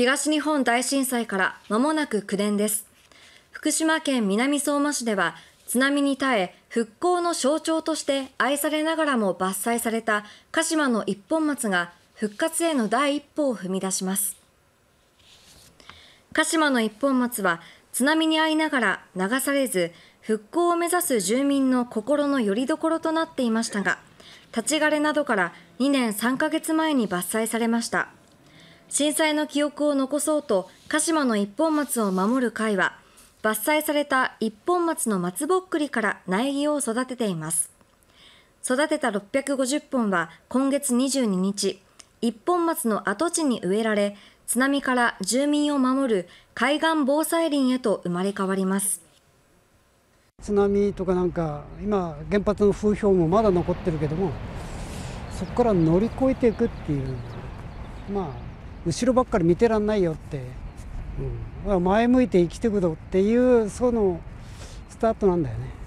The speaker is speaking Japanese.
東日本大震災から間もなく9年です。福島県南相馬市では津波に耐え復興の象徴として愛されながらも伐採された鹿島の一本松が復活への第一歩を踏み出します。鹿島の一本松は津波に遭いながら流されず復興を目指す住民の心の拠り所となっていましたが立ち枯れなどから2年3ヶ月前に伐採されました。震災の記憶を残そうと鹿島の一本松を守る会は伐採された一本松の松ぼっくりから苗木を育てています育てた650本は今月22日一本松の跡地に植えられ津波から住民を守る海岸防災林へと生まれ変わります津波とかなんか今原発の風評もまだ残ってるけどもそこから乗り越えていくっていうまあ後ろばっかり見てらんないよって、うん、前向いて生きてくぞっていうそのスタートなんだよね。